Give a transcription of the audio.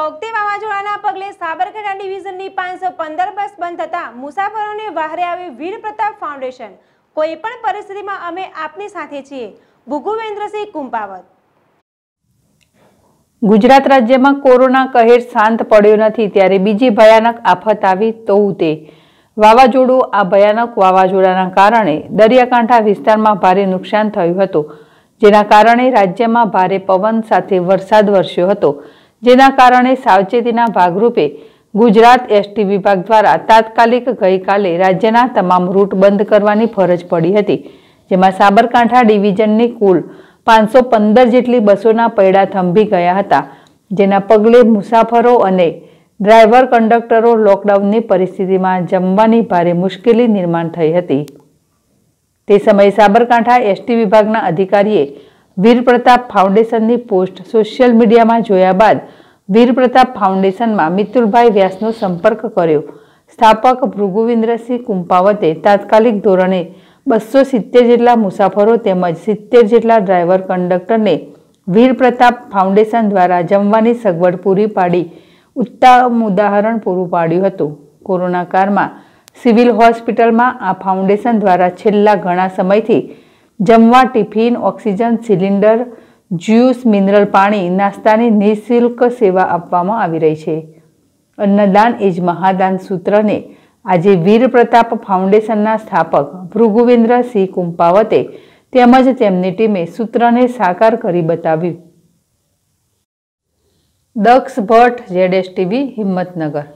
Tauktae વાવાઝોડાના પગલે સાબરકાંઠા ડિવિઝનની પાંચસો બસ બંધ થતા મુસાફરોને વહારે આવી વીર પ્રતાપ ફાઉન્ડેશન કોઈ પણ પરિસ્થિતિમાં અમે આપની સાથે છીએ ભૂગુવેન્દ્રસિંહ કુંપાવત ગુજરાત રાજ્યમાં કોરોના કહેર શાંત પડ્યો નથી ત્યારે બીજી ભયાનક આફત આવી તોવું તે વાવાઝોડું આ ભયાનક વાવાઝોડાના કારણે દરિયાકાંઠા વિસ્તારમાં ભારે નુકસાન થયું હતું જેના કારણે રાજ્યમાં ભારે પવન સાથે વરસાદ વરસ્યો હતો જેના કારણે સાવચેતીના ભાગરૂપે ગુજરાત એસટી વિભાગ દ્વારા તાત્કાલિક ગઈકાલે રાજ્યના તમામ રૂટ બંધ કરવાની ફરજ પડી હતી જેમાં સાબરકાંઠા ડિવિઝનની કુલ પાંચસો પંદર જેટલી બસોના પૈડા થંભી ગયા હતા જેના પગલે મુસાફરો અને ડ્રાઈવર કંડક્ટરો લોકડાઉનની પરિસ્થિતિમાં જમવાની ભારે મુશ્કેલી નિર્માણ થઈ હતી તે સમયે સાબરકાંઠા એસટી વિભાગના અધિકારીએ વીરપ્રતાપ ફાઉન્ડેશનની પોસ્ટ સોશિયલ મીડિયામાં જોયા બાદ વીરપ્રતાપ ફાઉન્ડેશનમાં મિતુલભાઈ વ્યાસનો સંપર્ક કર્યો સ્થાપક ભૃગુવિન્દ્રસિંહ કુંપાવતે તાત્કાલિક ધોરણે બસો સિત્તેર જેટલા મુસાફરો તેમજ સિત્તેર જેટલા ડ્રાઈવર કંડક્ટરને વીરપ્રતાપ ફાઉન્ડેશન દ્વારા જમવાની સગવડ પૂરી પાડી ઉત્તમ ઉદાહરણ પૂરું પાડ્યું હતું કોરોના કાળમાં સિવિલ હોસ્પિટલમાં આ ફાઉન્ડેશન દ્વારા છેલ્લા ઘણા સમયથી જમવા tiffin oxygen cylinder juice mineral પાણી નાસ્તાની નિઃશુલ્ક સેવા આપવામાં આવી રહી છે અન્નદાન એ જ મહાદાન સૂત્રને આજે વીર પ્રતાપ ફાઉન્ડેશનના સ્થાપક ભૃગુવેન્દ્રસિંહ કુંપાવતે તેમજ તેમની ટીમે સૂત્રને સાકાર કરી બતાવ્યું દક્ષ ભટ્ટ જેડેશ ટીવી હિંમતનગર